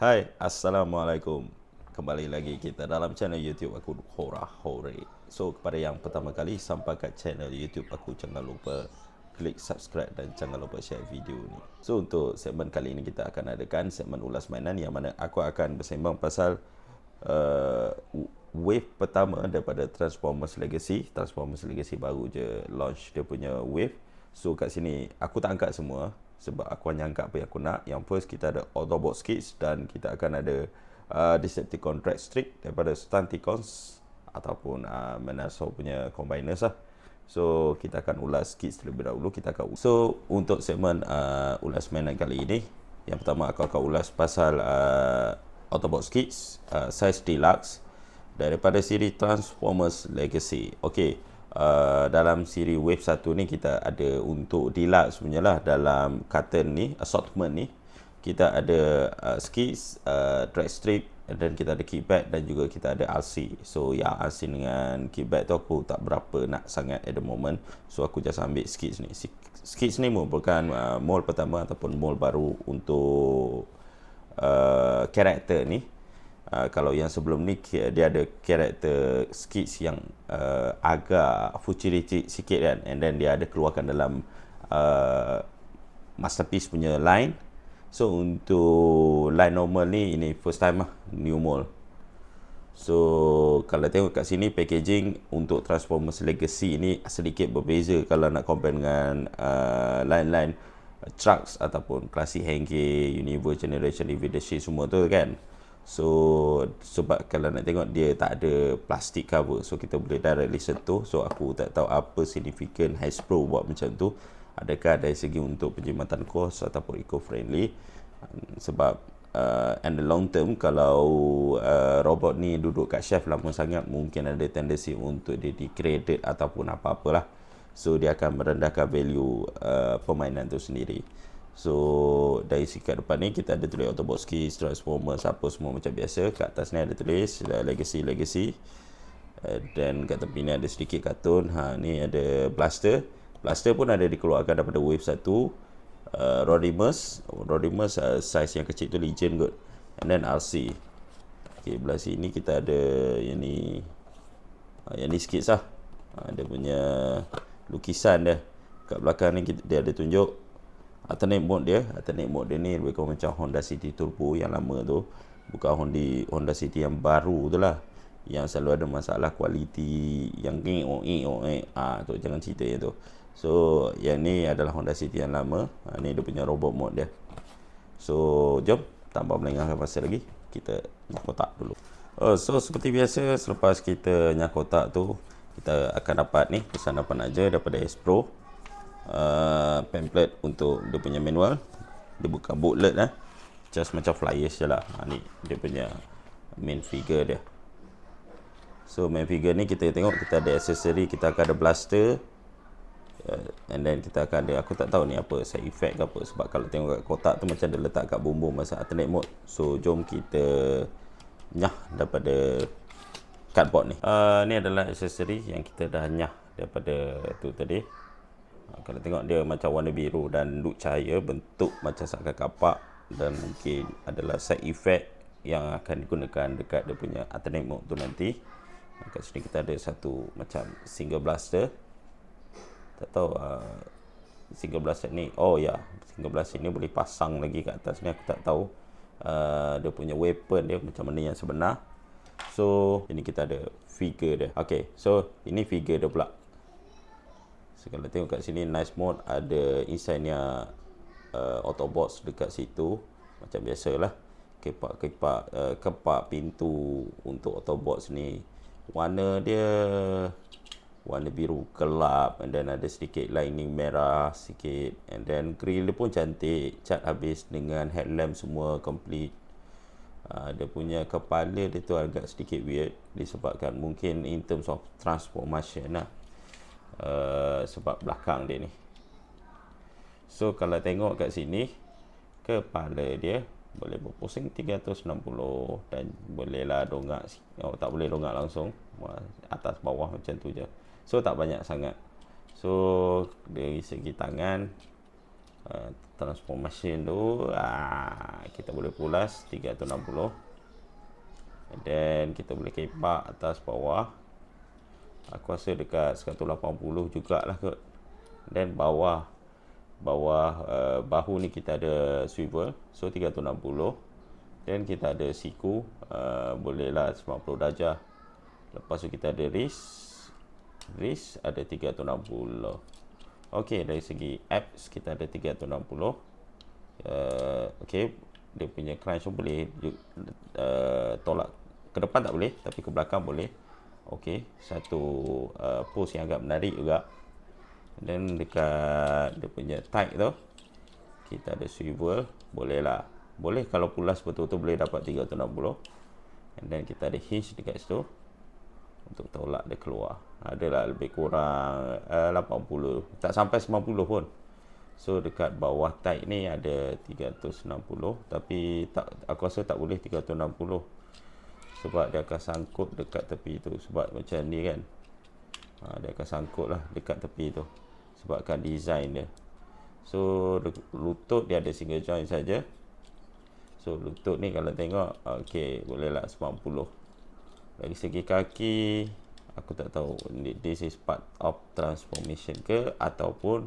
Hai, Assalamualaikum Kembali lagi kita dalam channel YouTube aku Hora Hore So, kepada yang pertama kali sampai kat channel YouTube aku Jangan lupa klik subscribe dan jangan lupa share video ni So, untuk segmen kali ini kita akan adakan segmen ulas mainan Yang mana aku akan bersembang pasal uh, Wave pertama daripada Transformers Legacy Transformers Legacy baru je launch dia punya wave So kat sini aku tak angkat semua sebab aku hanya angkat apa yang aku nak. Yang first kita ada Autobot Skits dan kita akan ada uh, Decepticon Track Strip daripada Stunticons ataupun uh, Menasor punya Combiners lah. So kita akan ulas skits terlebih dahulu kita akan ulas. So untuk segmen uh, ulas mainan kali ini Yang pertama aku akan ulas pasal uh, Autobot Skits uh, Size Deluxe Daripada siri Transformers Legacy Okay uh, dalam siri wave Satu ni kita ada untuk dilat sebenarnya lah dalam carton ni assortment ni kita ada uh, skis, uh, track strip dan kita ada keypad dan juga kita ada RC so yang RC dengan keypad tu aku tak berapa nak sangat at the moment so aku just ambil skis ni skis ni merupakan uh, mall pertama ataupun mall baru untuk uh, karakter ni Uh, kalau yang sebelum ni dia ada karakter skits yang uh, agak futuristik sikit kan and then dia ada keluarkan dalam uh, masterpiece punya line so untuk line normal ni ini first time lah new mall so kalau tengok kat sini packaging untuk Transformers Legacy ni sedikit berbeza kalau nak compare dengan uh, line-line uh, trucks ataupun klasik hanger universe generation leadership semua tu kan So sebab kalau nak tengok dia tak ada plastik cover so kita boleh directly sentuh. So aku tak tahu apa signifikan High Pro buat macam tu. Adakah dari segi untuk penjimatan kos ataupun eco-friendly sebab uh, and the long term kalau uh, robot ni duduk kat chef lama sangat mungkin ada tendensi untuk dia degraded ataupun apa-apalah. So dia akan merendahkan value uh, permainan tu sendiri. So dari sikat depan ni kita ada tulis Autobots keys, Transformers apa semua macam biasa Kat atas ni ada tulis eh, Legacy Legacy eh, Dan kat tepi ni ada sedikit kartun ha, Ni ada Blaster Blaster pun ada dikeluarkan daripada Wave 1 uh, eh, Rodimus Rodimus uh, size yang kecil tu legend. kot And then RC Okay, belah sini kita ada yang ni uh, Yang ni sikit sah uh, Dia punya lukisan dia Kat belakang ni kita, dia ada tunjuk alternate mode dia alternate mode dia ni lebih kurang macam Honda City Turbo yang lama tu bukan Honda Honda City yang baru tu lah yang selalu ada masalah kualiti yang geng o e o e ah tu jangan cerita yang tu so yang ni adalah Honda City yang lama ha, ni dia punya robot mode dia so jom tanpa melengahkan masa lagi kita kotak dulu oh, so seperti biasa selepas kita nyakotak tu kita akan dapat ni pesan apa aja daripada espro. Uh, pamphlet untuk dia punya manual dia buka booklet eh just macam flyers je lah ha, ni dia punya main figure dia so main figure ni kita tengok kita ada accessory kita akan ada blaster uh, and then kita akan ada aku tak tahu ni apa side effect ke apa sebab kalau tengok kat kotak tu macam dia letak kat bumbung masa alternate mode so jom kita nyah daripada cardboard ni uh, ni adalah accessory yang kita dah nyah daripada tu tadi Ha, kalau tengok dia macam warna biru dan look cahaya bentuk macam seakan kapak dan mungkin adalah side effect yang akan digunakan dekat dia punya alternate mode tu nanti ha, kat sini kita ada satu macam single blaster tak tahu uh, single blaster ni oh ya yeah. single blaster ni boleh pasang lagi kat atas ni aku tak tahu uh, dia punya weapon dia macam mana yang sebenar so ini kita ada figure dia Okay, so ini figure dia pula So kalau tengok kat sini nice mode ada insignia uh, Autobots dekat situ macam biasalah. Kepak-kepak uh, kepak pintu untuk Autobots ni. Warna dia warna biru kelab and then ada sedikit lining merah sikit and then grill dia pun cantik cat habis dengan headlamp semua complete uh, dia punya kepala dia tu agak sedikit weird disebabkan mungkin in terms of transformation lah Eh, sebab belakang dia ni so kalau tengok kat sini kepala dia boleh berpusing 360 dan bolehlah dongak oh, tak boleh dongak langsung atas bawah macam tu je so tak banyak sangat so dari segi tangan uh, transformation tu uh, kita boleh pulas 360 dan kita boleh kepak atas bawah aku rasa dekat 180 jugalah kot dan bawah bawah uh, bahu ni kita ada swivel so 360 then kita ada siku uh, eh, boleh lah 90 darjah lepas tu kita ada wrist wrist ada 360 ok dari segi abs kita ada 360 uh, ok dia punya crunch pun boleh uh, tolak ke depan tak boleh tapi ke belakang boleh okey satu uh, post yang agak menarik juga dan dekat dia punya tag tu kita ada swivel boleh lah boleh kalau pula betul tu boleh dapat 360 and then kita ada hinge dekat situ untuk tolak dia keluar adalah lebih kurang uh, 80 tak sampai 90 pun so dekat bawah tight ni ada 360 tapi tak aku rasa tak boleh 360 sebab dia akan sangkut dekat tepi tu sebab macam ni kan ha, dia akan sangkut lah dekat tepi tu sebabkan design dia so lutut dia ada single joint saja. so lutut ni kalau tengok ok boleh lah 90 dari segi kaki aku tak tahu this is part of transformation ke ataupun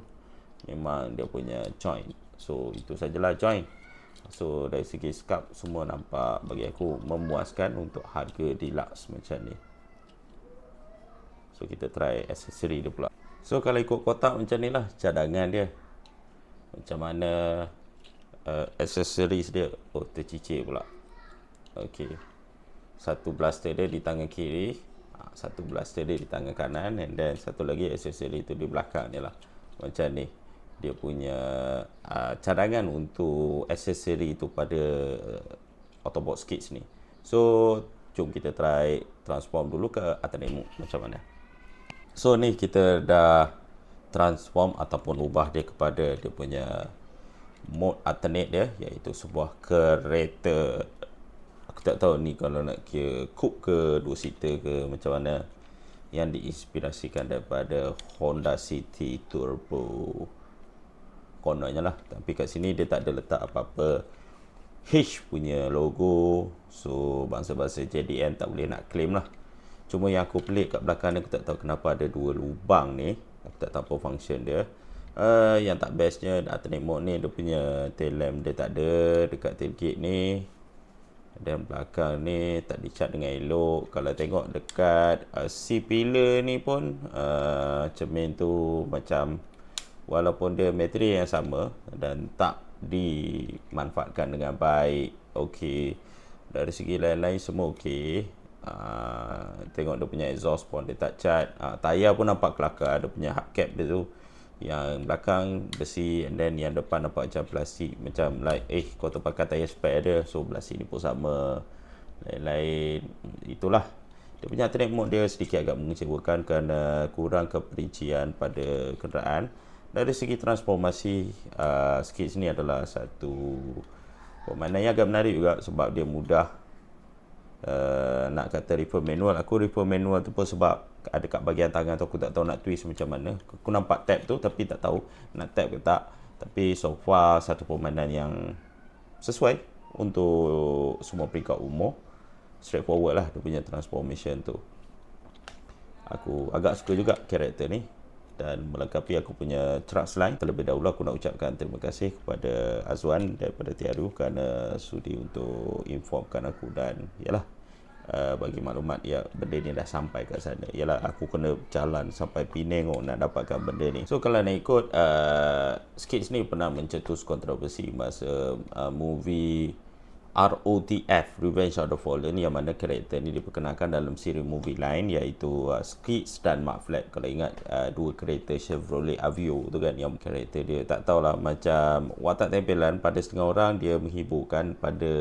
memang dia punya joint so itu sajalah joint So dari segi skap semua nampak bagi aku memuaskan untuk harga deluxe macam ni. So kita try aksesori dia pula. So kalau ikut kotak macam ni lah cadangan dia. Macam mana uh, eh, aksesori dia oh tercicir pula. Okay, Satu blaster dia di tangan kiri, ha, satu blaster dia di tangan kanan and then satu lagi aksesori tu di belakang ni lah. Macam ni dia punya uh, cadangan untuk accessory itu pada uh, eh, Autobot Skits ni. So, jom kita try transform dulu ke Atenemo macam mana. So, ni kita dah transform ataupun ubah dia kepada dia punya mode alternate dia iaitu sebuah kereta aku tak tahu ni kalau nak kira coupe ke dua seater ke macam mana yang diinspirasikan daripada Honda City Turbo kononnya lah tapi kat sini dia tak ada letak apa-apa H punya logo so bangsa-bangsa JDN tak boleh nak claim lah cuma yang aku pelik kat belakang ni aku tak tahu kenapa ada dua lubang ni aku tak tahu apa function dia uh, yang tak bestnya alternate mode ni dia punya tail lamp dia tak ada dekat tailgate ni dan belakang ni tak dicat dengan elok kalau tengok dekat uh, eh, C pillar ni pun uh, cermin tu macam walaupun dia material yang sama dan tak dimanfaatkan dengan baik okey dari segi lain-lain semua okey Uh, tengok dia punya exhaust pun dia tak cat uh, tayar pun nampak kelakar dia punya hubcap dia tu yang belakang besi and then yang depan nampak macam plastik macam like eh kau tu pakai tayar spare dia so plastik ni pun sama lain-lain itulah dia punya track mode dia sedikit agak mengecewakan kerana kurang keperincian pada kenderaan dari segi transformasi uh, skits ni adalah satu pemandangan yang agak menarik juga sebab dia mudah uh, nak kata refer manual aku refer manual tu pun sebab ada kat bahagian tangan tu aku tak tahu nak twist macam mana aku nampak tap tu tapi tak tahu nak tap ke tak tapi so far satu pemandangan yang sesuai untuk semua peringkat umur straightforward lah dia punya transformation tu aku agak suka juga karakter ni dan melengkapi aku punya trust line terlebih dahulu aku nak ucapkan terima kasih kepada Azwan daripada TRU kerana sudi untuk informkan aku dan yalah Uh, bagi maklumat ya benda ni dah sampai kat sana ialah aku kena jalan sampai Penang oh, nak dapatkan benda ni so kalau nak ikut uh, sketch ni pernah mencetus kontroversi masa uh, movie ROTF Revenge of the Fallen yang mana karakter ini diperkenalkan dalam siri movie lain iaitu uh, Skits dan Mark Flat kalau ingat uh, dua karakter Chevrolet Avio tu kan yang karakter dia tak tahulah macam watak tempelan pada setengah orang dia menghiburkan pada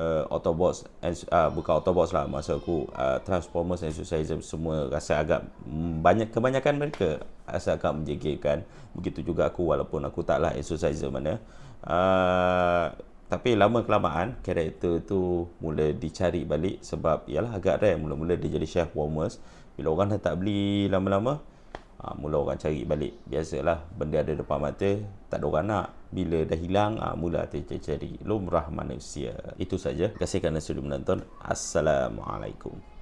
uh, Autobots and, uh, bukan Autobots lah masa aku uh, Transformers and Suicide semua rasa agak mm, banyak kebanyakan mereka rasa agak menjegirkan begitu juga aku walaupun aku taklah Suicide mana uh, tapi lama kelamaan karakter tu mula dicari balik sebab ialah agak rare mula-mula dia jadi chef warmers bila orang dah tak beli lama-lama ha, mula orang cari balik biasalah benda ada depan mata tak ada orang nak bila dah hilang ha, mula cari-cari lumrah manusia itu saja terima kasih kerana sudah menonton assalamualaikum